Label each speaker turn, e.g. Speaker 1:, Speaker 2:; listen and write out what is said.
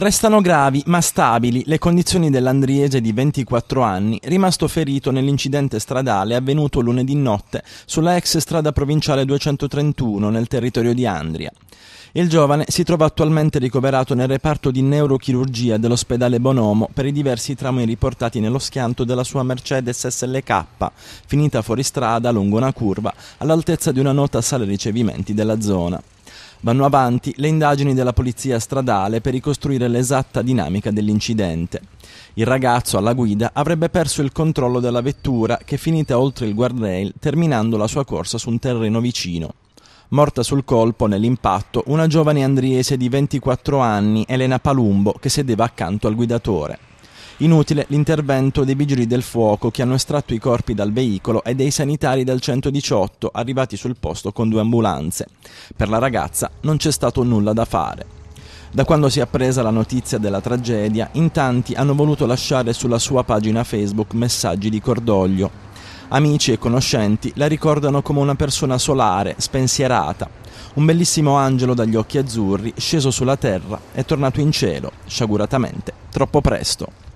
Speaker 1: Restano gravi ma stabili le condizioni dell'andriese di 24 anni, rimasto ferito nell'incidente stradale avvenuto lunedì notte sulla ex strada provinciale 231 nel territorio di Andria. Il giovane si trova attualmente ricoverato nel reparto di neurochirurgia dell'ospedale Bonomo per i diversi traumi riportati nello schianto della sua Mercedes SLK, finita fuori strada lungo una curva all'altezza di una nota sala ricevimenti della zona. Vanno avanti le indagini della polizia stradale per ricostruire l'esatta dinamica dell'incidente. Il ragazzo alla guida avrebbe perso il controllo della vettura che è finita oltre il guardrail terminando la sua corsa su un terreno vicino. Morta sul colpo nell'impatto una giovane andriese di 24 anni, Elena Palumbo, che sedeva accanto al guidatore. Inutile l'intervento dei vigili del fuoco che hanno estratto i corpi dal veicolo e dei sanitari del 118 arrivati sul posto con due ambulanze. Per la ragazza non c'è stato nulla da fare. Da quando si è appresa la notizia della tragedia, in tanti hanno voluto lasciare sulla sua pagina Facebook messaggi di cordoglio. Amici e conoscenti la ricordano come una persona solare, spensierata, un bellissimo angelo dagli occhi azzurri sceso sulla terra e tornato in cielo, sciaguratamente, troppo presto.